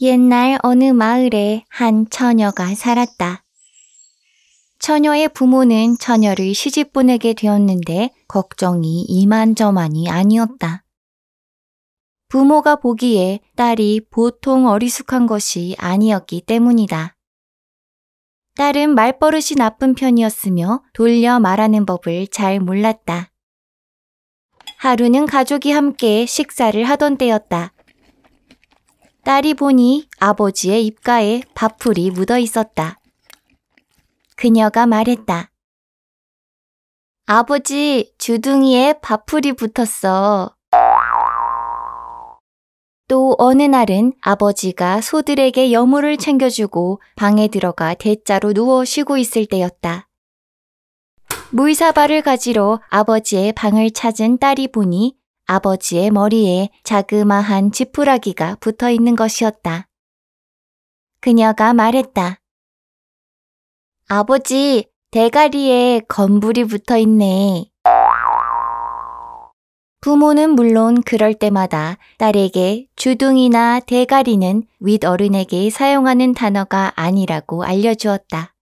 옛날 어느 마을에 한 처녀가 살았다. 처녀의 부모는 처녀를 시집 보내게 되었는데 걱정이 이만저만이 아니었다. 부모가 보기에 딸이 보통 어리숙한 것이 아니었기 때문이다. 딸은 말버릇이 나쁜 편이었으며 돌려 말하는 법을 잘 몰랐다. 하루는 가족이 함께 식사를 하던 때였다. 딸이 보니 아버지의 입가에 밥풀이 묻어 있었다. 그녀가 말했다. 아버지, 주둥이에 밥풀이 붙었어. 또 어느 날은 아버지가 소들에게 여물을 챙겨주고 방에 들어가 대자로 누워 쉬고 있을 때였다. 무이사발을 가지러 아버지의 방을 찾은 딸이 보니 아버지의 머리에 자그마한 지푸라기가 붙어 있는 것이었다. 그녀가 말했다. 아버지, 대가리에 건불이 붙어 있네. 부모는 물론 그럴 때마다 딸에게 주둥이나 대가리는 윗어른에게 사용하는 단어가 아니라고 알려주었다.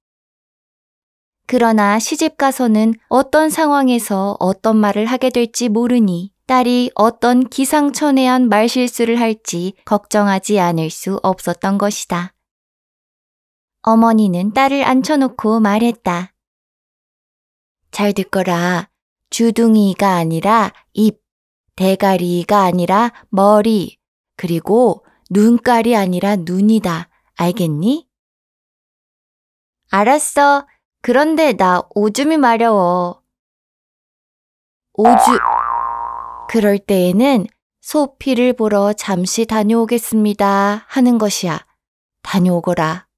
그러나 시집가서는 어떤 상황에서 어떤 말을 하게 될지 모르니 딸이 어떤 기상천외한 말실수를 할지 걱정하지 않을 수 없었던 것이다. 어머니는 딸을 앉혀놓고 말했다. 잘 듣거라. 주둥이가 아니라 입, 대가리가 아니라 머리, 그리고 눈깔이 아니라 눈이다. 알겠니? 알았어. 그런데 나 오줌이 마려워. 오줌... 그럴 때에는 소피를 보러 잠시 다녀오겠습니다 하는 것이야. 다녀오거라.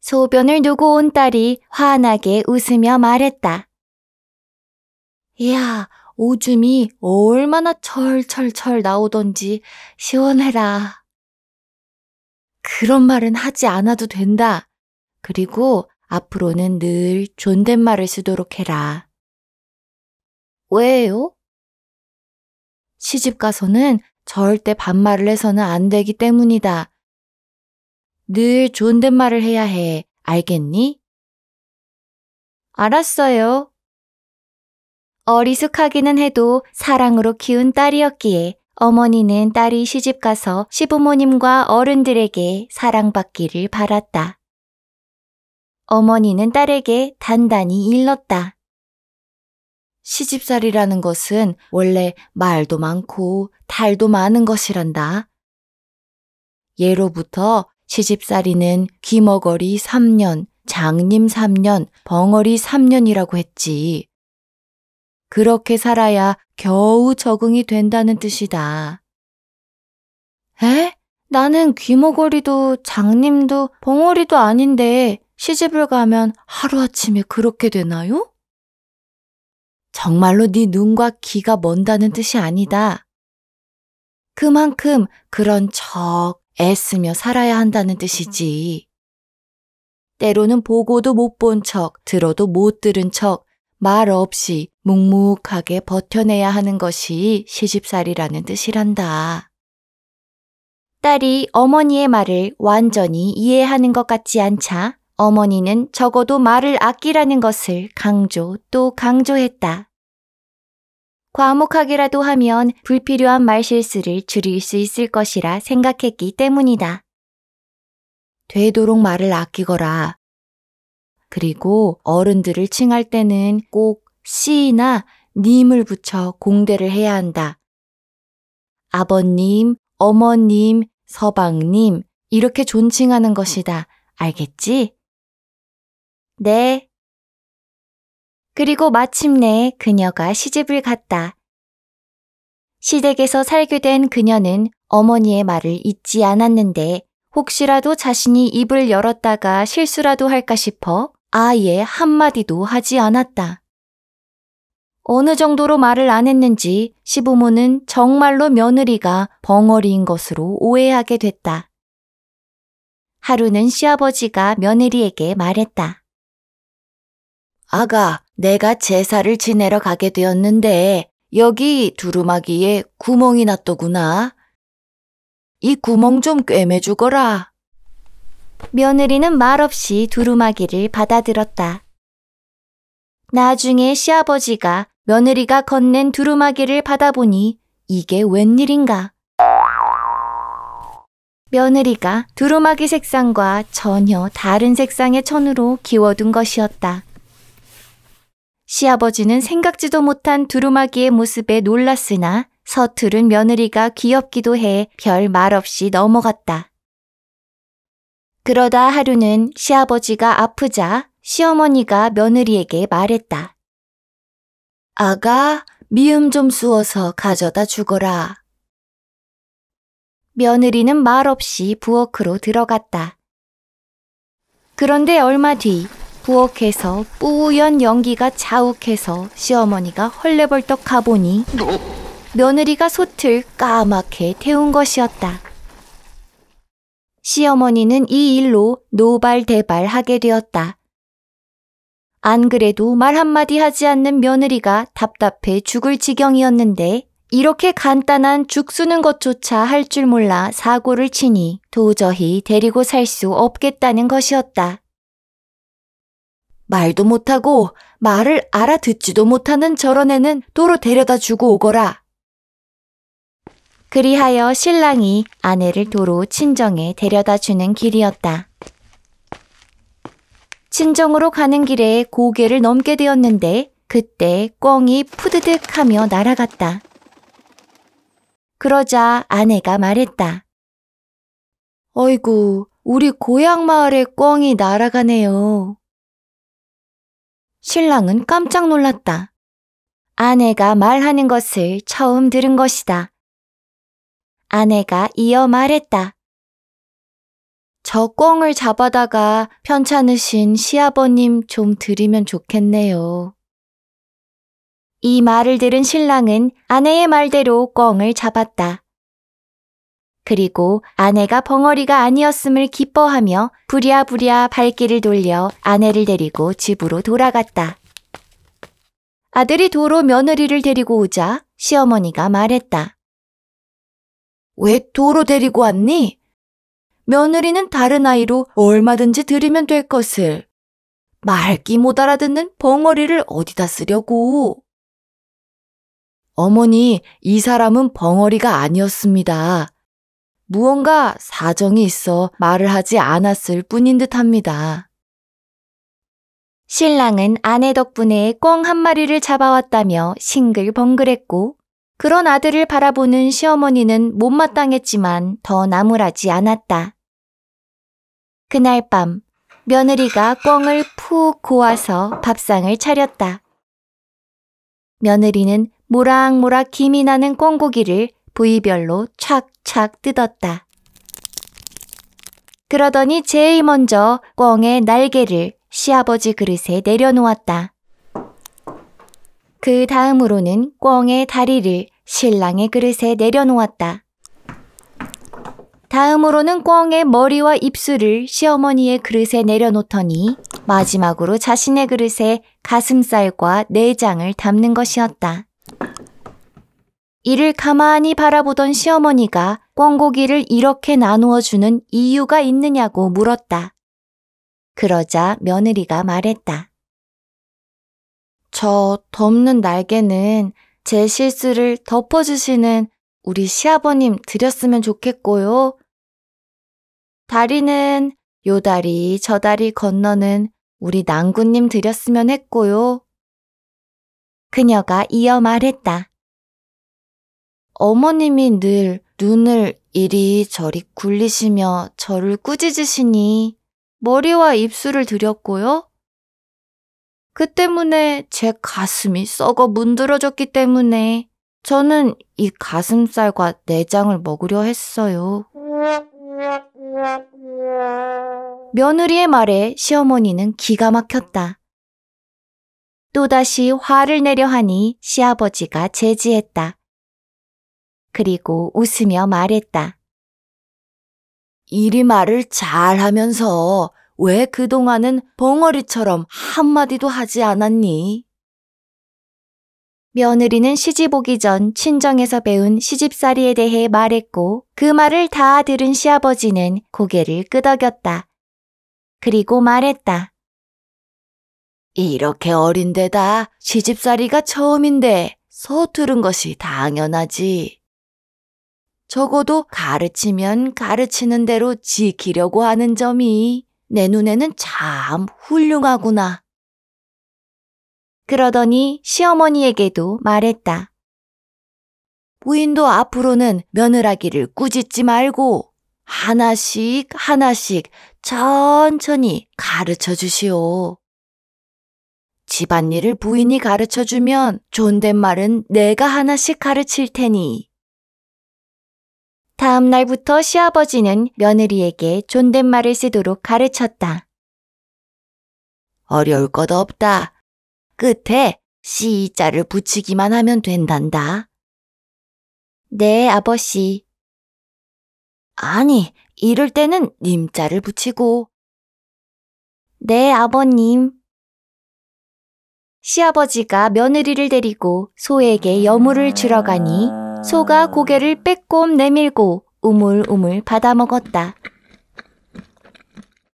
소변을 누고 온 딸이 환하게 웃으며 말했다. 이야, 오줌이 얼마나 철철철 나오던지 시원해라. 그런 말은 하지 않아도 된다. 그리고 앞으로는 늘 존댓말을 쓰도록 해라. 왜요? 시집 가서는 절대 반말을 해서는 안 되기 때문이다. 늘 존댓말을 해야 해. 알겠니? 알았어요. 어리숙하기는 해도 사랑으로 키운 딸이었기에 어머니는 딸이 시집가서 시부모님과 어른들에게 사랑받기를 바랐다. 어머니는 딸에게 단단히 일렀다. 시집살이라는 것은 원래 말도 많고 탈도 많은 것이란다. 예로부터 시집살이는 귀머거리 3년, 장님 3년, 벙어리 3년이라고 했지. 그렇게 살아야 겨우 적응이 된다는 뜻이다. 에? 나는 귀머거리도 장님도 벙어리도 아닌데 시집을 가면 하루아침에 그렇게 되나요? 정말로 네 눈과 귀가 먼다는 뜻이 아니다. 그만큼 그런 척 애쓰며 살아야 한다는 뜻이지. 때로는 보고도 못 본 척, 들어도 못 들은 척, 말 없이 묵묵하게 버텨내야 하는 것이 시집살이라는 뜻이란다. 딸이 어머니의 말을 완전히 이해하는 것 같지 않자 어머니는 적어도 말을 아끼라는 것을 강조 또 강조했다. 과묵하게라도 하면 불필요한 말실수를 줄일 수 있을 것이라 생각했기 때문이다. 되도록 말을 아끼거라. 그리고 어른들을 칭할 때는 꼭 씨나 님을 붙여 공대를 해야 한다. 아버님, 어머님, 서방님 이렇게 존칭하는 것이다. 알겠지? 네. 그리고 마침내 그녀가 시집을 갔다. 시댁에서 살게 된 그녀는 어머니의 말을 잊지 않았는데 혹시라도 자신이 입을 열었다가 실수라도 할까 싶어 아예 한마디도 하지 않았다. 어느 정도로 말을 안 했는지 시부모는 정말로 며느리가 벙어리인 것으로 오해하게 됐다. 하루는 시아버지가 며느리에게 말했다. 아가, 내가 제사를 지내러 가게 되었는데 여기 두루마기에 구멍이 났더구나. 이 구멍 좀 꿰매 주거라. 며느리는 말없이 두루마기를 받아들었다. 나중에 시아버지가 며느리가 건넨 두루마기를 받아보니 이게 웬일인가. 며느리가 두루마기 색상과 전혀 다른 색상의 천으로 기워둔 것이었다. 시아버지는 생각지도 못한 두루마기의 모습에 놀랐으나 서투른 며느리가 귀엽기도 해 별 말 없이 넘어갔다. 그러다 하루는 시아버지가 아프자 시어머니가 며느리에게 말했다. 아가, 미음 좀 쑤어서 가져다 죽어라 며느리는 말없이 부엌으로 들어갔다. 그런데 얼마 뒤 부엌에서 뿌연 연기가 자욱해서 시어머니가 헐레벌떡 가보니 며느리가 솥을 까맣게 태운 것이었다. 시어머니는 이 일로 노발대발하게 되었다. 안 그래도 말 한마디 하지 않는 며느리가 답답해 죽을 지경이었는데 이렇게 간단한 죽 쓰는 것조차 할 줄 몰라 사고를 치니 도저히 데리고 살 수 없겠다는 것이었다. 말도 못하고 말을 알아듣지도 못하는 저런 애는 도로 데려다 주고 오거라. 그리하여 신랑이 아내를 도로 친정에 데려다 주는 길이었다. 친정으로 가는 길에 고개를 넘게 되었는데 그때 꿩이 푸드득 하며 날아갔다. 그러자 아내가 말했다. 어이구, 우리 고향 마을에 꿩이 날아가네요. 신랑은 깜짝 놀랐다. 아내가 말하는 것을 처음 들은 것이다. 아내가 이어 말했다. 저 꿩을 잡아다가 편찮으신 시아버님 좀 드리면 좋겠네요. 이 말을 들은 신랑은 아내의 말대로 꿩을 잡았다. 그리고 아내가 벙어리가 아니었음을 기뻐하며 부랴부랴 발길을 돌려 아내를 데리고 집으로 돌아갔다. 아들이 도로 며느리를 데리고 오자 시어머니가 말했다. 왜 도로 데리고 왔니? 며느리는 다른 아이로 얼마든지 들이면 될 것을. 말기 못 알아듣는 벙어리를 어디다 쓰려고. 어머니, 이 사람은 벙어리가 아니었습니다. 무언가 사정이 있어 말을 하지 않았을 뿐인 듯 합니다. 신랑은 아내 덕분에 꿩 한 마리를 잡아왔다며 싱글벙글했고 그런 아들을 바라보는 시어머니는 못마땅했지만 더 나무라지 않았다. 그날 밤 며느리가 꿩을 푹 고아서 밥상을 차렸다. 며느리는 모락모락 김이 나는 꿩고기를 부위별로 착착 뜯었다. 그러더니 제일 먼저 꿩의 날개를 시아버지 그릇에 내려놓았다. 그 다음으로는 꿩의 다리를 신랑의 그릇에 내려놓았다. 다음으로는 꿩의 머리와 입술을 시어머니의 그릇에 내려놓더니 마지막으로 자신의 그릇에 가슴살과 내장을 담는 것이었다. 이를 가만히 바라보던 시어머니가 꿩고기를 이렇게 나누어 주는 이유가 있느냐고 물었다. 그러자 며느리가 말했다. 저 덮는 날개는 제 실수를 덮어주시는 우리 시아버님 드렸으면 좋겠고요. 다리는 요 다리 저 다리 건너는 우리 낭군님 드렸으면 했고요. 그녀가 이어 말했다. 어머님이 늘 눈을 이리저리 굴리시며 저를 꾸짖으시니 머리와 입술을 들였고요. 그 때문에 제 가슴이 썩어 문드러졌기 때문에 저는 이 가슴살과 내장을 먹으려 했어요. 며느리의 말에 시어머니는 기가 막혔다. 또다시 화를 내려 하니 시아버지가 제지했다. 그리고 웃으며 말했다. 이리 말을 잘 하면서 왜 그동안은 벙어리처럼 한마디도 하지 않았니? 며느리는 시집 오기 전 친정에서 배운 시집살이에 대해 말했고 그 말을 다 들은 시아버지는 고개를 끄덕였다. 그리고 말했다. 이렇게 어린데다 시집살이가 처음인데 서투른 것이 당연하지. 적어도 가르치면 가르치는 대로 지키려고 하는 점이 내 눈에는 참 훌륭하구나. 그러더니 시어머니에게도 말했다. 부인도 앞으로는 며느라기를 꾸짖지 말고 하나씩 하나씩 천천히 가르쳐 주시오. 집안일을 부인이 가르쳐 주면 존댓말은 내가 하나씩 가르칠 테니 다음 날부터 시아버지는 며느리에게 존댓말을 쓰도록 가르쳤다. 어려울 것 없다. 끝에 시자를 붙이기만 하면 된단다. 네, 아버씨. 아니, 이럴 때는 님자를 붙이고. 네, 아버님. 시아버지가 며느리를 데리고 소에게 여물을 주러 가니 소가 고개를 빼꼼 내밀고 우물우물 받아먹었다.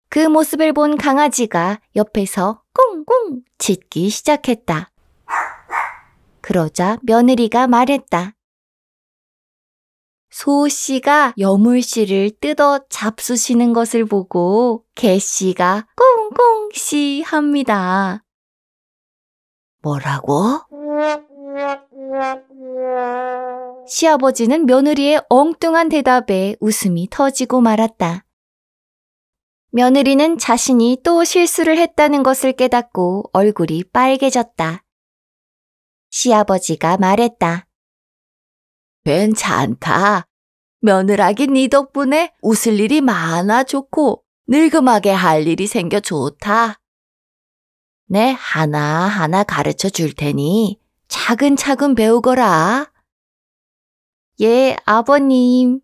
그 모습을 본 강아지가 옆에서 꽁꽁 짖기 시작했다. 그러자 며느리가 말했다. 소씨가 여물씨를 뜯어 잡수시는 것을 보고 개씨가 꽁꽁씨 합니다. 뭐라고? 시아버지는 며느리의 엉뚱한 대답에 웃음이 터지고 말았다. 며느리는 자신이 또 실수를 했다는 것을 깨닫고 얼굴이 빨개졌다. 시아버지가 말했다. 괜찮다. 며느라기 네 덕분에 웃을 일이 많아 좋고 늙음하게 할 일이 생겨 좋다. 네 하나하나 가르쳐 줄 테니 차근차근 배우거라. 예, 아버님.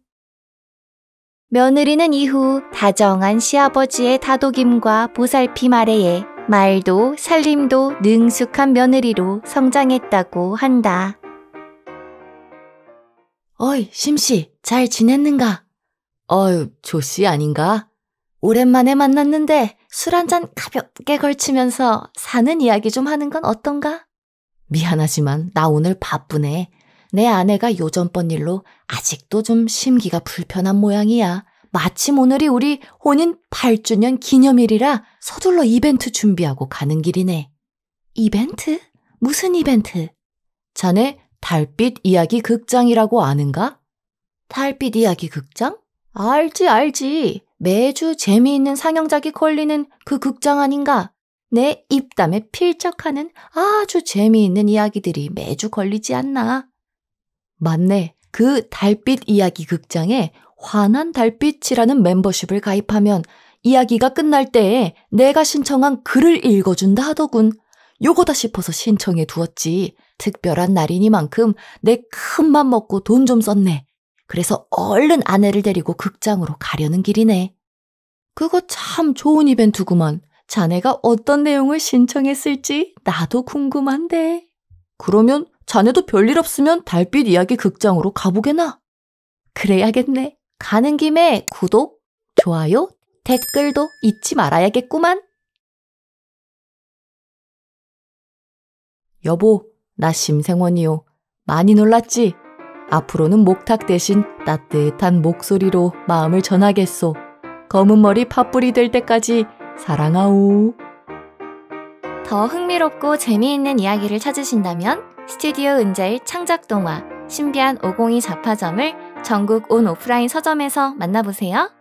며느리는 이후 다정한 시아버지의 다독임과 보살핌 아래에 말도 살림도 능숙한 며느리로 성장했다고 한다. 어이, 심씨, 잘 지냈는가? 어휴, 조씨 아닌가? 오랜만에 만났는데 술 한 잔 가볍게 걸치면서 사는 이야기 좀 하는 건 어떤가? 미안하지만 나 오늘 바쁘네. 내 아내가 요전번 일로 아직도 좀 심기가 불편한 모양이야. 마침 오늘이 우리 혼인 8주년 기념일이라 서둘러 이벤트 준비하고 가는 길이네. 이벤트? 무슨 이벤트? 자네 달빛 이야기 극장이라고 아는가? 달빛 이야기 극장? 알지, 알지. 매주 재미있는 상영작이 걸리는 그 극장 아닌가? 내 입담에 필적하는 아주 재미있는 이야기들이 매주 걸리지 않나? 맞네. 그 달빛 이야기 극장에 환한 달빛이라는 멤버십을 가입하면 이야기가 끝날 때에 내가 신청한 글을 읽어준다 하더군. 요거다 싶어서 신청해 두었지. 특별한 날이니만큼 내 큰 맘 먹고 돈 좀 썼네. 그래서 얼른 아내를 데리고 극장으로 가려는 길이네. 그거 참 좋은 이벤트구만. 자네가 어떤 내용을 신청했을지 나도 궁금한데. 그러면 자네도 별일 없으면 달빛 이야기 극장으로 가보게나. 그래야겠네. 가는 김에 구독, 좋아요, 댓글도 잊지 말아야겠구만. 여보, 나 심생원이요. 많이 놀랐지? 앞으로는 목탁 대신 따뜻한 목소리로 마음을 전하겠소. 검은 머리 파뿌리 될 때까지 사랑하오. 더 흥미롭고 재미있는 이야기를 찾으신다면 스튜디오 은재의 창작동화 신비한 502잡파점을 전국 온 오프라인 서점에서 만나보세요.